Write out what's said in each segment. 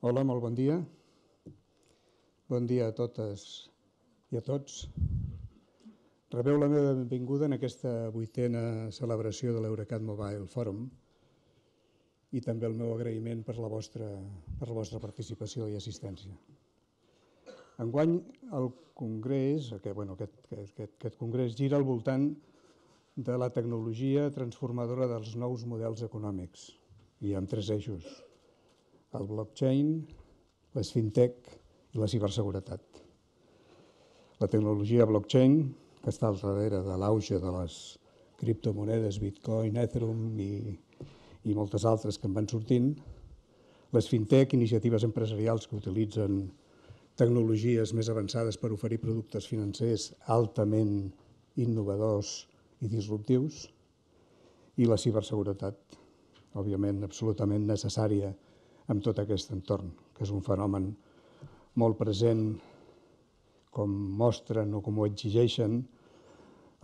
Hola, molt bon dia. Bon dia a totes i a tots. Rebeu la meva benvinguda en aquesta vuitena celebració de l'Eurecat Mobile Forum i també el meu agraïment per la vostra, per la vostra participació i assistència. Enguany, el congrés, que, bueno, aquest, aquest, aquest congrés gira al voltant de la tecnologia transformadora dels nous models econòmics i amb tres eixos el blockchain, les fintech i la ciberseguretat. La tecnologia blockchain, que està al darrere de l'auge de les criptomonedes, Bitcoin, Ethereum i, i moltes altres que en van sortint, les fintech, iniciatives empresarials que utilitzen tecnologies més avançades per oferir productes financers altament innovadors i disruptius, i la ciberseguretat, òbviament absolutament necessària amb tot aquest entorn, que és un fenomen molt present, com mostren o com ho exigeixen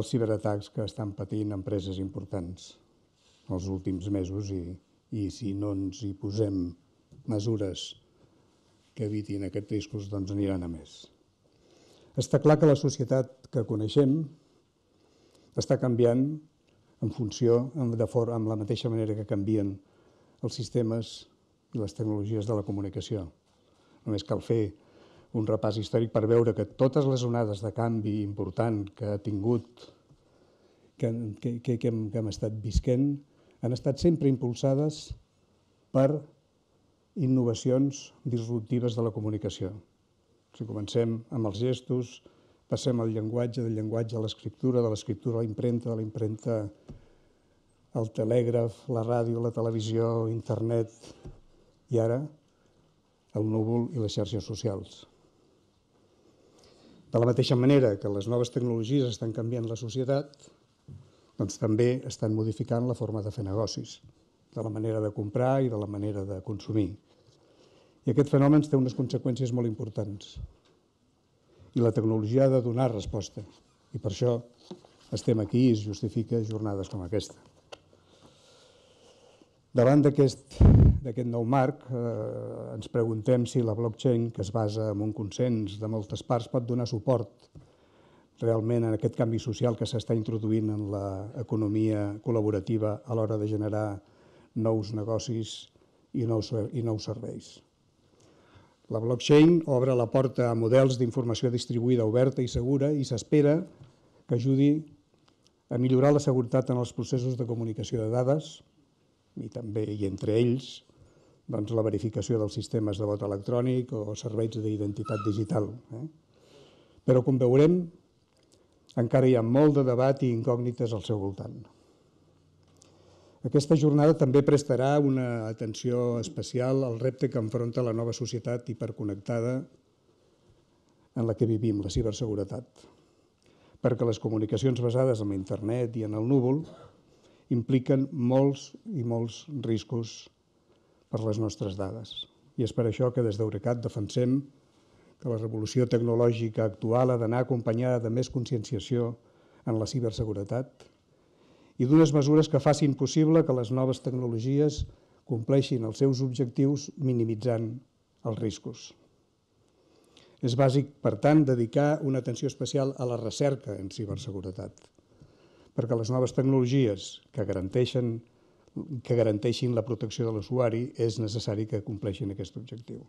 els ciberatacs que estan patint empreses importants els últims mesos i, i si no ens hi posem mesures que evitin aquest riscos, doncs aniran a més. Està clar que la societat que coneixem està canviant en funció, de for amb la mateixa manera que canvien els sistemes i les tecnologies de la comunicació. Només cal fer un repàs històric per veure que totes les onades de canvi important que ha tingut, que, que, que, hem, que hem estat visquent, han estat sempre impulsades per innovacions disruptives de la comunicació. Si comencem amb els gestos, passem al llenguatge, del llenguatge a l'escriptura, de l'escriptura a la impremta, de la impremta al telègraf, la ràdio, la televisió, internet, i ara el núvol i les xarxes socials. De la mateixa manera que les noves tecnologies estan canviant la societat, doncs també estan modificant la forma de fer negocis, de la manera de comprar i de la manera de consumir. I aquest fenomen té unes conseqüències molt importants. I la tecnologia ha de donar resposta. I per això estem aquí i es justifica jornades com aquesta. Davant d'aquest d'aquest nou marc eh, ens preguntem si la blockchain, que es basa en un consens de moltes parts, pot donar suport realment en aquest canvi social que s'està introduint en l'economia col·laborativa a l'hora de generar nous negocis i nous, i nous serveis. La blockchain obre la porta a models d'informació distribuïda oberta i segura i s'espera que ajudi a millorar la seguretat en els processos de comunicació de dades i també i entre ells doncs, la verificació dels sistemes de vot electrònic o serveis d'identitat digital. Eh? Però, com veurem, encara hi ha molt de debat i incògnites al seu voltant. Aquesta jornada també prestarà una atenció especial al repte que enfronta la nova societat hiperconnectada en la que vivim, la ciberseguretat, perquè les comunicacions basades en internet i en el núvol impliquen molts i molts riscos per les nostres dades. I és per això que des d'Eurecat defensem que la revolució tecnològica actual ha d'anar acompanyada de més conscienciació en la ciberseguretat i d'unes mesures que facin possible que les noves tecnologies compleixin els seus objectius minimitzant els riscos. És bàsic, per tant, dedicar una atenció especial a la recerca en ciberseguretat, perquè les noves tecnologies que garanteixen que garanteixin la protecció de l'usuari, és necessari que compleixin aquest objectiu.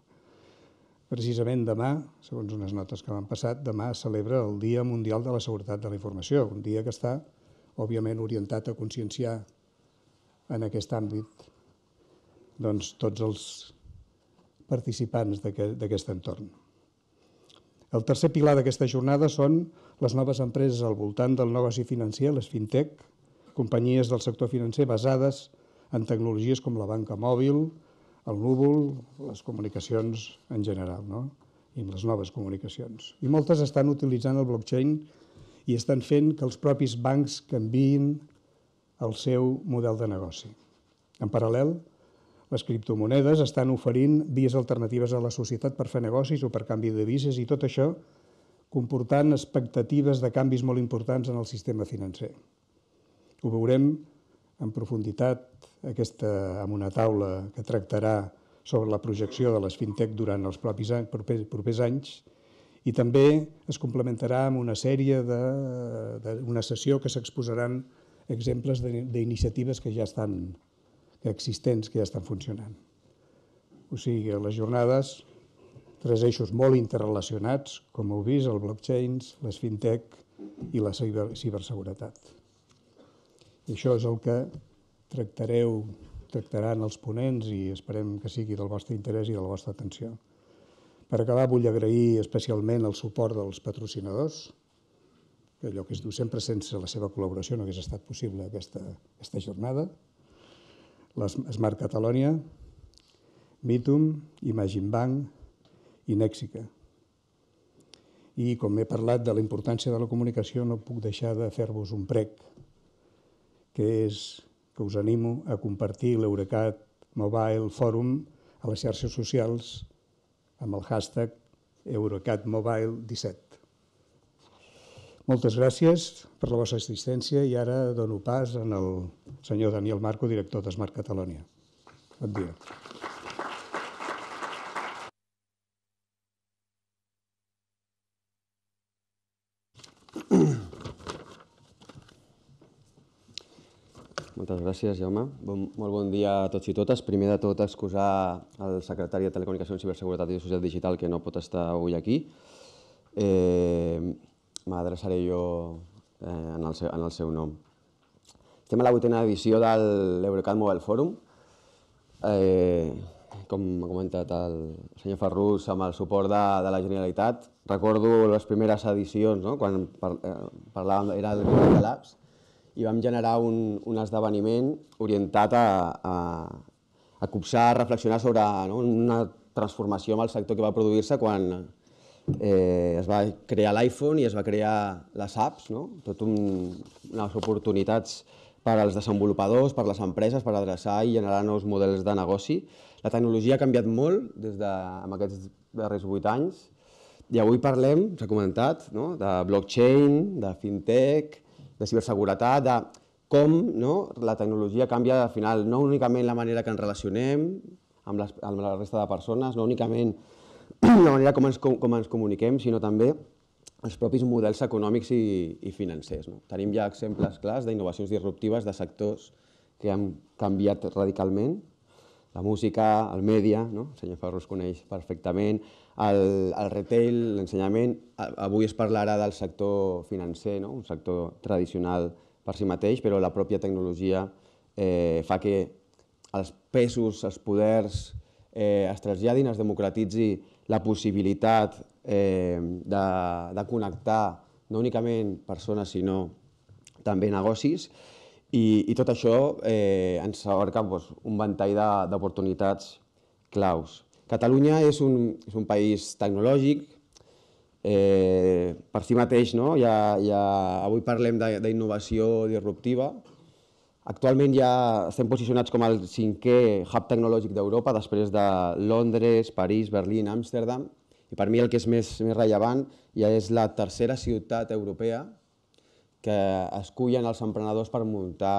Precisament demà, segons unes notes que m'han passat, demà es celebra el Dia Mundial de la Seguretat de la Informació, un dia que està, òbviament, orientat a conscienciar en aquest àmbit doncs, tots els participants d'aquest entorn. El tercer pilar d'aquesta jornada són les noves empreses al voltant del negoci financer, les fintech, companyies del sector financer basades en tecnologies com la banca mòbil, el núvol, les comunicacions en general, no? i les noves comunicacions. I moltes estan utilitzant el blockchain i estan fent que els propis bancs canviïn el seu model de negoci. En paral·lel, les criptomonedes estan oferint vies alternatives a la societat per fer negocis o per canvi de vises i tot això comportant expectatives de canvis molt importants en el sistema financer. Ho veurem en profunditat aquesta, amb una taula que tractarà sobre la projecció de les fintech durant els propis anys, propers, propers anys i també es complementarà amb una sèrie de, una sessió que s'exposaran exemples d'iniciatives que ja estan que existents, que ja estan funcionant. O sigui, les jornades, tres eixos molt interrelacionats, com heu vist, el blockchains, les fintech i la ciberseguretat. I això és el que tractareu, tractaran els ponents i esperem que sigui del vostre interès i de la vostra atenció. Per acabar, vull agrair especialment el suport dels patrocinadors, que allò que es diu sempre sense la seva col·laboració no hagués estat possible aquesta, aquesta jornada, l'Smart Catalonia, Mitum, Imagine Bank i Nèxica. I com he parlat de la importància de la comunicació, no puc deixar de fer-vos un prec, que és que us animo a compartir l'Eurecat Mobile Forum a les xarxes socials amb el hashtag EurecatMobile17. Moltes gràcies per la vostra assistència i ara dono pas al senyor Daniel Marco, director d'Esmart Catalunya. Bon dia. Moltes gràcies, Jaume. Bon, molt bon dia a tots i totes. Primer de tot, excusar el secretari de Telecomunicacions, Ciberseguretat i Societat Digital, que no pot estar avui aquí. Eh, M'adreçaré jo eh, en, el seu, en el seu nom. Estem a la vuitena edició de l'Eurocat Mobile Forum. Eh, com ha comentat el senyor Ferrus, amb el suport de, de la Generalitat. Recordo les primeres edicions, no? quan par, eh, parlàvem, era el Labs, i vam generar un, un esdeveniment orientat a, a, a copsar, a reflexionar sobre no, una transformació en el sector que va produir-se quan eh, es va crear l'iPhone i es va crear les apps, no? tot un, unes oportunitats per als desenvolupadors, per a les empreses, per adreçar i generar nous models de negoci. La tecnologia ha canviat molt des de, en aquests darrers vuit anys i avui parlem, s'ha comentat, no? de blockchain, de fintech, de ciberseguretat, de com no, la tecnologia canvia al final, no únicament la manera que ens relacionem amb, les, amb la resta de persones, no únicament la manera com ens, com, com ens comuniquem, sinó també els propis models econòmics i, i financers. No? Tenim ja exemples clars d'innovacions disruptives de sectors que han canviat radicalment la música, el mèdia, no? el senyor Ferro es coneix perfectament, el, el retail, l'ensenyament. Avui es parlarà del sector financer, no? un sector tradicional per si mateix, però la pròpia tecnologia eh, fa que els pesos, els poders eh, es traslladin, es democratitzi la possibilitat eh, de, de connectar no únicament persones, sinó també negocis, i, i tot això eh, ens abarca doncs, un ventall d'oportunitats claus. Catalunya és un, és un país tecnològic, eh, per si mateix, no? ja, ja, avui parlem d'innovació disruptiva. Actualment ja estem posicionats com el cinquè hub tecnològic d'Europa, després de Londres, París, Berlín, Amsterdam, i per mi el que és més, més rellevant ja és la tercera ciutat europea que escullen els emprenedors per muntar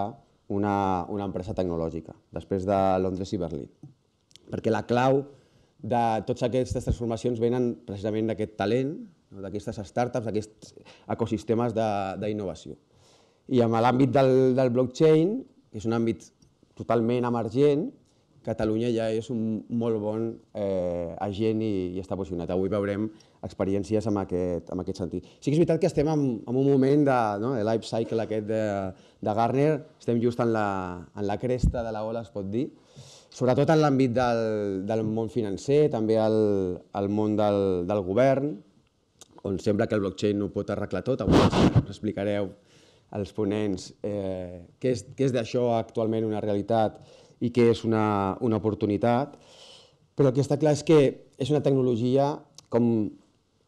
una, una empresa tecnològica, després de Londres i Berlín. Perquè la clau de totes aquestes transformacions venen precisament d'aquest talent, d'aquestes startups, d'aquests ecosistemes d'innovació. I amb l'àmbit del, del blockchain, que és un àmbit totalment emergent, Catalunya ja és un molt bon eh, agent i, i està posicionat. Avui veurem experiències en aquest, en aquest sentit. Sí que és veritat que estem en, en un moment de, no, de life cycle aquest de, de Garner, estem just en la, en la cresta de la ola, es pot dir, sobretot en l'àmbit del, del món financer, també el, el món del, del govern, on sembla que el blockchain no pot arreglar tot, avui us explicareu als ponents eh, què és, què és d'això actualment una realitat i que és una, una oportunitat, però el que està clar és que és una tecnologia com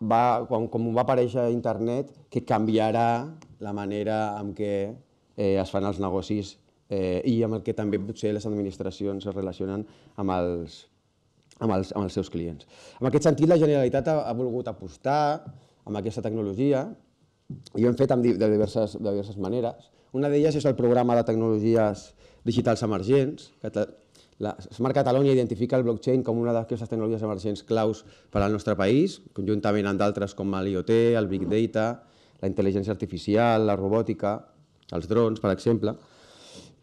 va, com, com va aparèixer a internet que canviarà la manera en què eh, es fan els negocis eh, i amb el que també potser les administracions es relacionen amb els, amb els, amb els seus clients. En aquest sentit, la Generalitat ha, ha volgut apostar amb aquesta tecnologia i ho hem fet amb, de, diverses, de diverses maneres. Una d'elles és el programa de tecnologies digitals emergents, que la Smart Catalunya identifica el blockchain com una d'aquestes tecnologies emergents claus per al nostre país, conjuntament amb d'altres com l'IoT, el Big Data, la intel·ligència artificial, la robòtica, els drons, per exemple.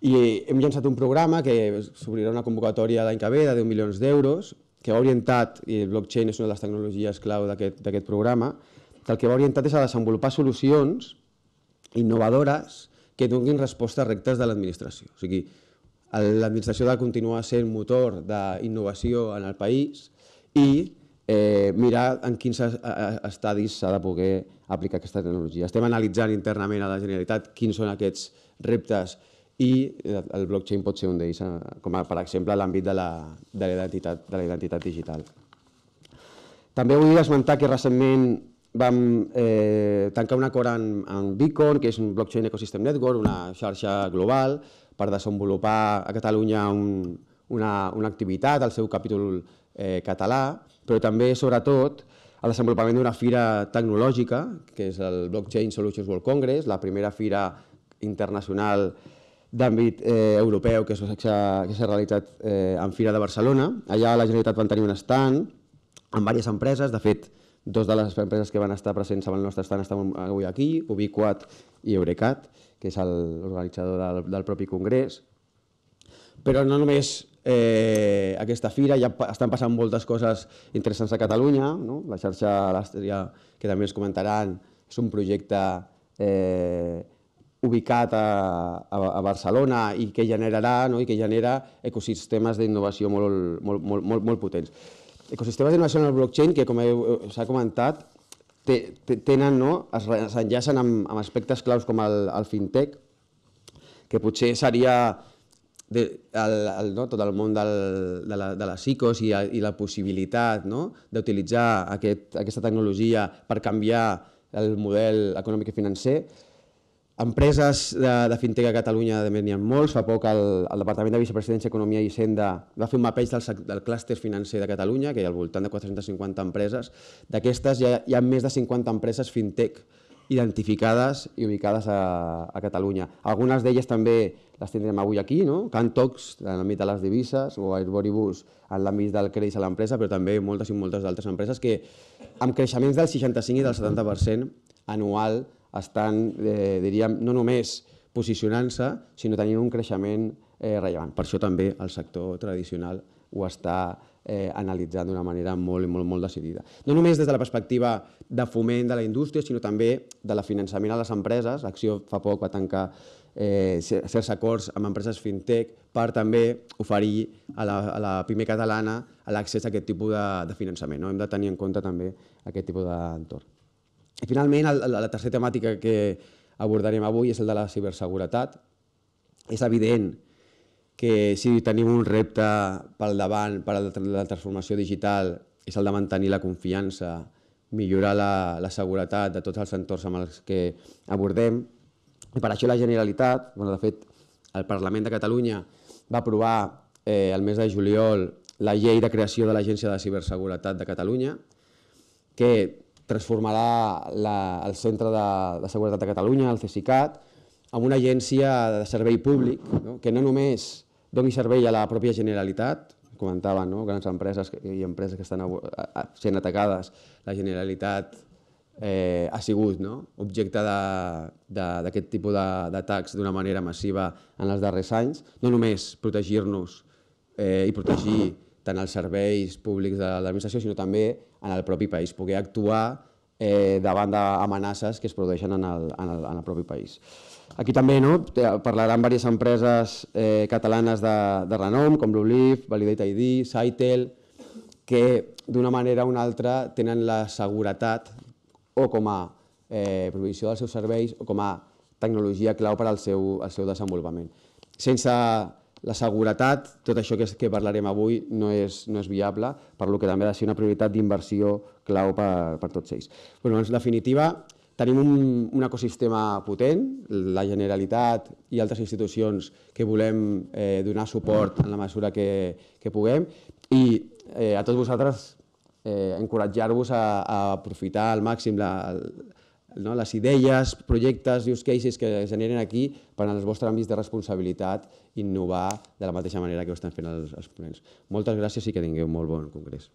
I hem llançat un programa que s'obrirà una convocatòria l'any que ve de 10 milions d'euros, que ha orientat, i el blockchain és una de les tecnologies clau d'aquest programa, que el que va orientat és a desenvolupar solucions innovadores que donguin respostes rectes de l'administració. O sigui, l'administració ha de continuar sent motor d'innovació en el país i eh, mirar en quins eh, eh, estadis s'ha de poder aplicar aquesta tecnologia. Estem analitzant internament a la Generalitat quins són aquests reptes i eh, el blockchain pot ser un d'ells, com per exemple l'àmbit de la de de la identitat digital. També vull esmentar que recentment vam eh, tancar un acord amb, amb Beacon, que és un blockchain ecosystem network, una xarxa global, per desenvolupar a Catalunya un, una, una activitat, al seu capítol eh, català, però també, sobretot, el desenvolupament d'una fira tecnològica, que és el Blockchain Solutions World Congress, la primera fira internacional d'àmbit eh, europeu que s'ha realitzat eh, en Fira de Barcelona. Allà la Generalitat van tenir un stand amb diverses empreses, de fet, Dos de les empreses que van estar presents amb el nostre estan estan avui aquí, Ubiquat i Eurecat, que és l'organitzador del, del propi congrés. Però no només eh, aquesta fira, ja estan passant moltes coses interessants a Catalunya, no? la xarxa l'Àstria, que també es comentaran, és un projecte eh, ubicat a, a, a Barcelona i que generarà no? i que genera ecosistemes d'innovació molt, molt, molt, molt, molt potents. Ecosistemes d'innovació en el blockchain, que com s'ha comentat, tenen, no, es enllacen amb, amb aspectes claus com el, el fintech, que potser seria de, el, el, no, tot el món del, de, la, de les ICOs i, i la possibilitat no, d'utilitzar aquest, aquesta tecnologia per canviar el model econòmic i financer, Empreses de, de fintech a Catalunya també n'hi ha molts. Fa poc el, el Departament de Vicepresidència, Economia i Hisenda va fer un mapeig del, del clúster financer de Catalunya, que hi ha al voltant de 450 empreses. D'aquestes hi, ha, hi ha més de 50 empreses fintech identificades i ubicades a, a Catalunya. Algunes d'elles també les tindrem avui aquí, no? Cantox, en l'àmbit de les divises, o Airboribus, en l'àmbit del crèdit a l'empresa, però també moltes i moltes d'altres empreses que amb creixements del 65 i del 70% anual estan, eh, diríem, no només posicionant-se, sinó tenint un creixement eh, rellevant. Per això també el sector tradicional ho està eh, analitzant d'una manera molt, molt, molt decidida. No només des de la perspectiva de foment de la indústria, sinó també de la finançament a les empreses. Acció fa poc va tancar eh, certs acords amb empreses fintech per també oferir a la, a la PIME catalana l'accés a aquest tipus de, de finançament. No? Hem de tenir en compte també aquest tipus d'entorn. I finalment, el, la, la tercera temàtica que abordarem avui és el de la ciberseguretat. És evident que si tenim un repte pel davant per a la transformació digital és el de mantenir la confiança, millorar la, la seguretat de tots els entorns amb els que abordem. I per això la Generalitat, bueno, de fet, el Parlament de Catalunya va aprovar eh, el mes de juliol la llei de creació de l'Agència de Ciberseguretat de Catalunya, que transformarà la, el Centre de, de Seguretat de Catalunya, el CSICAT, en una agència de servei públic no? que no només doni servei a la pròpia Generalitat, comentaven no? grans empreses i empreses que estan sent atacades, la Generalitat eh, ha sigut no? objecte d'aquest tipus d'atacs d'una manera massiva en els darrers anys, no només protegir-nos eh, i protegir tant als serveis públics de l'administració, sinó també en el propi país, poder actuar eh, davant d'amenaces que es produeixen en el, en, el, en el propi país. Aquí també no, eh, parlaran diverses empreses eh, catalanes de, de renom, com l'Oliv, Validate ID, Saitel, que d'una manera o una altra tenen la seguretat o com a eh, provisió dels seus serveis o com a tecnologia clau per al seu, al seu desenvolupament. Sense la seguretat, tot això que, és, que parlarem avui, no és, no és viable, per lo que també ha de ser una prioritat d'inversió clau per, per tots ells. Però, en definitiva, tenim un, un ecosistema potent, la Generalitat i altres institucions que volem eh, donar suport en la mesura que, que puguem, i eh, a tots vosaltres eh, encoratjar-vos a, a aprofitar al màxim la, no? les idees, projectes, use cases que generen aquí per als vostres àmbits de responsabilitat innovar de la mateixa manera que ho estan fent els, els ponents. Moltes gràcies i que tingueu molt bon congrés.